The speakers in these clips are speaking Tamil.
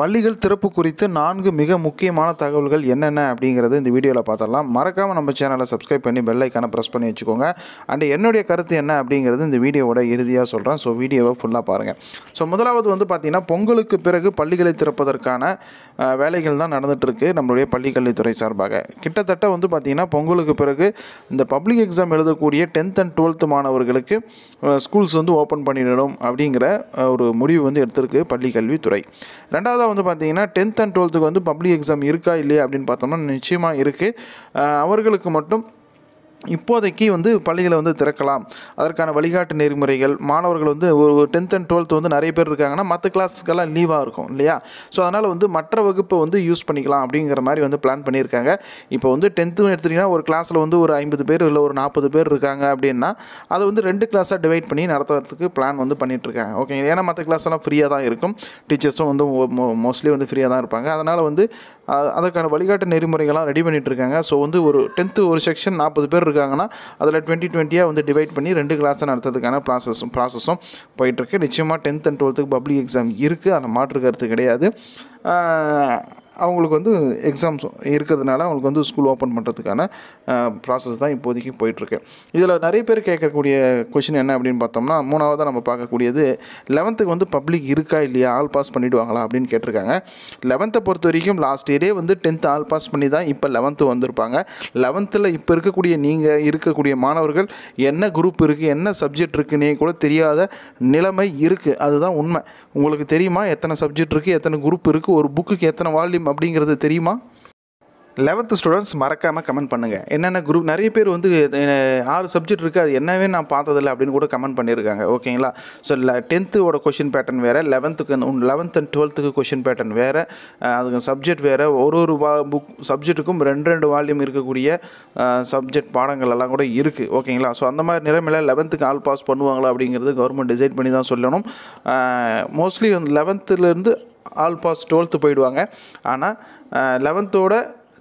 பள்ளிகள் திறப்பு குறித்து நான்கு மிக முக்கியமான தகவல்கள் என்னென்ன அப்படிங்கிறது இந்த வீடியோவில் பார்த்துடலாம் மறக்காமல் நம்ம சேனலை சப்ஸ்கிரைப் பண்ணி பெல்லைக்கான ப்ரெஸ் பண்ணி வச்சுக்கோங்க அண்ட் என்னுடைய கருத்து என்ன அப்படிங்கிறது இந்த வீடியோவோட இறுதியாக சொல்கிறேன் ஸோ வீடியோவை ஃபுல்லாக பாருங்கள் ஸோ முதலாவது வந்து பார்த்திங்கன்னா பொங்கலுக்கு பிறகு பள்ளிகளை திறப்பதற்கான வேலைகள் தான் நடந்துகிட்ருக்கு நம்மளுடைய பள்ளிக்கல்வித்துறை சார்பாக கிட்டத்தட்ட வந்து பார்த்திங்கன்னா பொங்கலுக்கு பிறகு இந்த பப்ளிக் எக்ஸாம் எழுதக்கூடிய டென்த் அண்ட் டுவெல்த்து மாணவர்களுக்கு ஸ்கூல்ஸ் வந்து ஓப்பன் பண்ணிடணும் அப்படிங்கிற ஒரு முடிவு வந்து எடுத்திருக்கு பள்ளிக்கல்வித்துறை ரெண்டாவது அடுத்ததாக வந்து பார்த்தீங்கன்னா டென்த் அண்ட் டுவெல்த்துக்கு வந்து பப்ளிக் எக்ஸாம் இருக்கா இல்லையா அப்படின்னு பார்த்தோம்னா நிச்சயமாக இருக்குது அவர்களுக்கு மட்டும் இப்போதைக்கு வந்து பள்ளிகளை வந்து திறக்கலாம் அதற்கான வழிகாட்டு நெறிமுறைகள் மாணவர்கள் வந்து ஒரு டென்த் அண்ட் டுவெல்த் வந்து நிறைய பேர் இருக்காங்கன்னா மற்ற கிளாஸுக்கெல்லாம் லீவாக இருக்கும் இல்லையா ஸோ அதனால் வந்து மற்ற வகுப்பை வந்து யூஸ் பண்ணிக்கலாம் அப்படிங்கிற மாதிரி வந்து பிளான் பண்ணியிருக்காங்க இப்போ வந்து டென்த்து எடுத்துட்டிங்கன்னா ஒரு கிளாஸில் வந்து ஒரு ஐம்பது பேர் இல்லை ஒரு நாற்பது பேர் இருக்காங்க அப்படின்னா அதை வந்து ரெண்டு கிளாஸாக டிவைட் பண்ணி நடத்துறதுக்கு பிளான் வந்து பண்ணிகிட்ருக்காங்க ஓகே ஏன்னா மற்ற கிளாஸ்லாம் எல்லாம் ஃப்ரீயாக தான் இருக்கும் டீச்சர்ஸும் வந்து மோஸ்ட்லி வந்து ஃப்ரீயாக தான் இருப்பாங்க அதனால் வந்து அதற்கான வழிகாட்டு நெறிமுறைகள்லாம் ரெடி பண்ணிகிட்ருக்காங்க ஸோ வந்து ஒரு டென்த்து ஒரு செக்ஷன் நாற்பது பேர் இருக்காங்கன்னா அதில் டுவெண்ட்டி டுவெண்ட்டியாக வந்து டிவைட் பண்ணி ரெண்டு கிளாஸை நடத்துறதுக்கான ப்ராசஸும் ப்ராசஸும் போயிட்டுருக்கு நிச்சயமாக டென்த் அண்ட் டுவெல்த்துக்கு பப்ளிக் எக்ஸாம் இருக்குது அதை மாற்று கருத்து கிடையாது அவங்களுக்கு வந்து எக்ஸாம்ஸ் இருக்கிறதுனால அவங்களுக்கு வந்து ஸ்கூல் ஓப்பன் பண்ணுறதுக்கான ப்ராசஸ் தான் இப்போதைக்கு போயிட்டுருக்கு இதில் நிறைய பேர் கேட்கக்கூடிய கொஷின் என்ன அப்படின்னு பார்த்தோம்னா மூணாவதாக நம்ம பார்க்கக்கூடியது லெவன்த்துக்கு வந்து பப்ளிக் இருக்கா இல்லையா ஆல் பாஸ் பண்ணிவிடுவாங்களா அப்படின்னு கேட்டிருக்காங்க லெவன்த்தை பொறுத்த வரைக்கும் லாஸ்ட் இயரே வந்து டென்த்து ஆல் பாஸ் பண்ணி தான் இப்போ லெவன்த்து வந்திருப்பாங்க லெவன்த்தில் இப்போ இருக்கக்கூடிய நீங்கள் இருக்கக்கூடிய மாணவர்கள் என்ன குரூப் இருக்குது என்ன சப்ஜெக்ட் இருக்குன்னே கூட தெரியாத நிலைமை இருக்குது அதுதான் உண்மை உங்களுக்கு தெரியுமா எத்தனை சப்ஜெக்ட் இருக்குது எத்தனை குரூப் இருக்குது ஒரு புக்குக்கு எத்தனை வால்யூம் நேம் அப்படிங்கிறது தெரியுமா லெவன்த்து ஸ்டூடெண்ட்ஸ் மறக்காமல் கமெண்ட் பண்ணுங்கள் என்னென்ன குரூப் நிறைய பேர் வந்து ஆறு சப்ஜெக்ட் இருக்குது அது என்னவே நான் பார்த்ததில்ல அப்படின்னு கூட கமெண்ட் பண்ணியிருக்காங்க ஓகேங்களா ஸோ ல டென்த்தோட கொஷின் பேட்டர்ன் வேறு லெவன்த்துக்கு லெவன்த் அண்ட் டுவெல்த்துக்கு கொஷின் பேட்டர்ன் வேறு அதுக்கு சப்ஜெக்ட் வேறு ஒரு ஒரு வா புக் சப்ஜெக்ட்டுக்கும் ரெண்டு ரெண்டு வால்யூம் இருக்கக்கூடிய சப்ஜெக்ட் பாடங்கள் எல்லாம் கூட இருக்குது ஓகேங்களா ஸோ அந்த மாதிரி நிலைமையில் லெவன்த்துக்கு ஆல் பாஸ் பண்ணுவாங்களா அப்படிங்கிறது கவர்மெண்ட் டிசைட் பண்ணி தான் சொல்லணும் மோஸ்ட்லி வந்து லெவன்த்துலேருந்து ஆல் பாஸ் டுவெல்த்து போயிடுவாங்க ஆனால் லெவன்த்தோட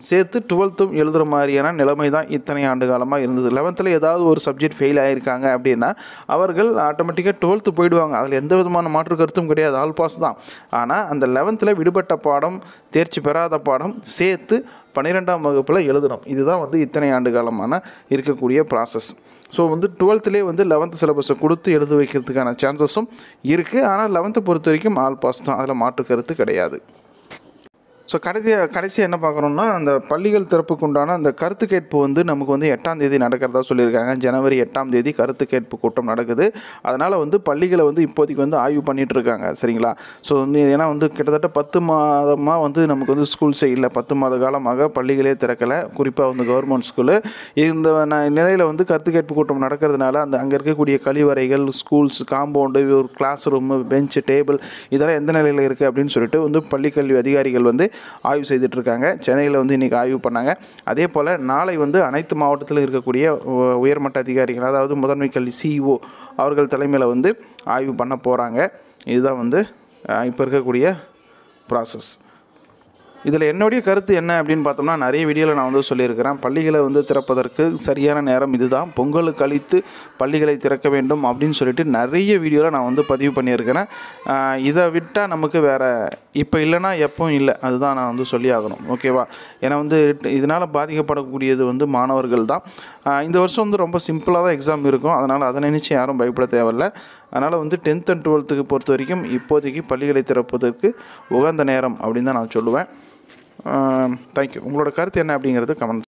சேர்த்து டுவெல்த்தும் எழுதுகிற மாதிரியான நிலைமை தான் இத்தனை ஆண்டு காலமாக இருந்தது லெவன்த்தில் ஏதாவது ஒரு சப்ஜெக்ட் ஃபெயில் ஆகியிருக்காங்க அப்படின்னா அவர்கள் ஆட்டோமேட்டிக்காக டுவெல்த்து போயிடுவாங்க அதில் எந்த விதமான மாற்று கருத்தும் கிடையாது ஆல் பாஸ் தான் ஆனால் அந்த லெவன்த்தில் விடுபட்ட பாடம் தேர்ச்சி பெறாத பாடம் சேர்த்து பன்னிரெண்டாம் வகுப்பில் எழுதணும் இதுதான் வந்து இத்தனை ஆண்டு காலமான இருக்கக்கூடிய ப்ராசஸ் ஸோ வந்து டுவெல்த்துலேயே வந்து லெவன்த்து சிலபஸை கொடுத்து எழுத வைக்கிறதுக்கான சான்சஸும் இருக்குது ஆனால் லெவன்த்து பொறுத்த வரைக்கும் ஆல் பாஸ் தான் அதில் மாற்று கருத்து கிடையாது ஸோ கடைசி கடைசி என்ன பார்க்குறோன்னா அந்த பள்ளிகள் திறப்புக்கு உண்டான அந்த கருத்து கேட்பு வந்து நமக்கு வந்து எட்டாம் தேதி நடக்கிறதா சொல்லியிருக்காங்க ஜனவரி எட்டாம் தேதி கருத்து கேட்பு கூட்டம் நடக்குது அதனால் வந்து பள்ளிகளை வந்து இப்போதைக்கு வந்து ஆய்வு பண்ணிகிட்டு இருக்காங்க சரிங்களா ஸோ வந்து ஏன்னா வந்து கிட்டத்தட்ட பத்து மாதமாக வந்து நமக்கு வந்து ஸ்கூல் செய்யல பத்து மாத காலமாக பள்ளிகளே திறக்கலை குறிப்பாக வந்து கவர்மெண்ட் ஸ்கூலு இந்த நிலையில் வந்து கருத்து கேட்பு கூட்டம் நடக்கிறதுனால அந்த அங்கே இருக்கக்கூடிய கழிவறைகள் ஸ்கூல்ஸ் காம்பவுண்டு ஒரு கிளாஸ் ரூமு பெஞ்சு டேபிள் இதெல்லாம் எந்த நிலையில் இருக்குது அப்படின்னு சொல்லிட்டு வந்து பள்ளிக்கல்வி அதிகாரிகள் வந்து ஆய்வு செய்துட்ருக்காங்க சென்னையில் வந்து இன்றைக்கி ஆய்வு பண்ணாங்க அதே போல் நாளை வந்து அனைத்து மாவட்டத்திலும் இருக்கக்கூடிய உயர்மட்ட அதிகாரிகள் அதாவது முதன்மை கல்வி சிஇஓ e அவர்கள் தலைமையில் வந்து ஆய்வு பண்ண போகிறாங்க இதுதான் வந்து இப்போ இருக்கக்கூடிய ப்ராசஸ் இதில் என்னுடைய கருத்து என்ன அப்படின்னு பார்த்தோம்னா நிறைய வீடியோவில் நான் வந்து சொல்லியிருக்கிறேன் பள்ளிகளை வந்து திறப்பதற்கு சரியான நேரம் இதுதான் பொங்கல் கழித்து பள்ளிகளை திறக்க வேண்டும் அப்படின்னு சொல்லிட்டு நிறைய வீடியோவில் நான் வந்து பதிவு பண்ணியிருக்கிறேன் இதை விட்டால் நமக்கு வேறு இப்போ இல்லைனா எப்பவும் இல்லை அதுதான் நான் வந்து சொல்லி ஆகணும் ஓகேவா ஏன்னா வந்து இதனால் பாதிக்கப்படக்கூடியது வந்து மாணவர்கள் தான் இந்த வருஷம் வந்து ரொம்ப சிம்பிளாக தான் எக்ஸாம் இருக்கும் அதனால் அதை நினச்சி யாரும் பயப்பட தேவையில்லை அதனால் வந்து டென்த் அண்ட் டுவெல்த்துக்கு பொறுத்த வரைக்கும் இப்போதைக்கு பள்ளிகளை திறப்பதற்கு உகந்த நேரம் அப்படின்னு தான் நான் சொல்லுவேன் தேங்க்யூ உங்களோட கருத்து என்ன அப்படிங்கிறது கமெண்ட்